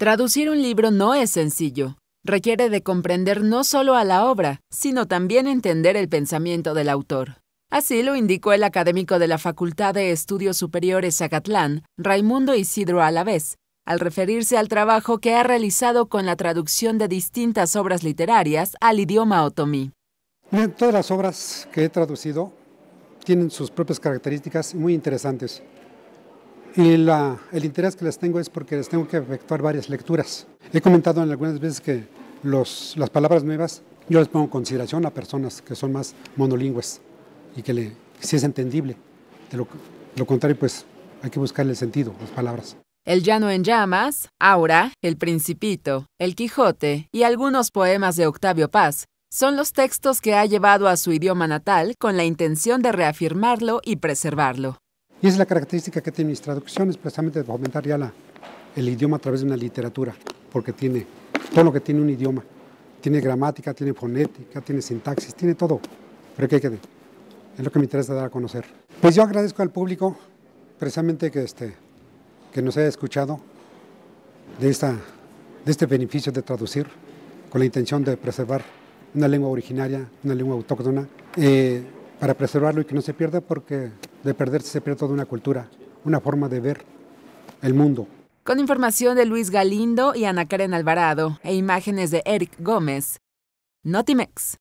Traducir un libro no es sencillo. Requiere de comprender no solo a la obra, sino también entender el pensamiento del autor. Así lo indicó el académico de la Facultad de Estudios Superiores Zacatlán, Raimundo Isidro Alavés, al referirse al trabajo que ha realizado con la traducción de distintas obras literarias al idioma otomí. todas las obras que he traducido tienen sus propias características muy interesantes y el interés que les tengo es porque les tengo que efectuar varias lecturas. He comentado en algunas veces que las palabras nuevas yo les pongo en consideración a personas que son más monolingües y que si es entendible. De lo, contrario, pues hay que buscarle el sentido, las palabras. El Llano en Llamas, Aura, El Principito, El Quijote y algunos poemas de Octavio Paz son los textos que ha llevado a su idioma natal con la intención de reafirmarlo y preservarlo. Y esa es la característica que tiene mis traducciones, precisamente de fomentar ya el idioma a través de una literatura, porque tiene todo lo que tiene un idioma. Tiene gramática, tiene fonética, tiene sintaxis, tiene todo. Pero que hay que, es lo que me interesa dar a conocer. Pues yo agradezco al público, precisamente este, que, nos haya escuchado de, esta, de este beneficio de traducir, con la intención de preservar una lengua originaria, una lengua autóctona. Eh, para preservarlo y que no se pierda, porque de perderse se pierde toda una cultura, una forma de ver el mundo. Con información de Luis Galindo y Ana Karen Alvarado e imágenes de Eric Gómez, Notimex.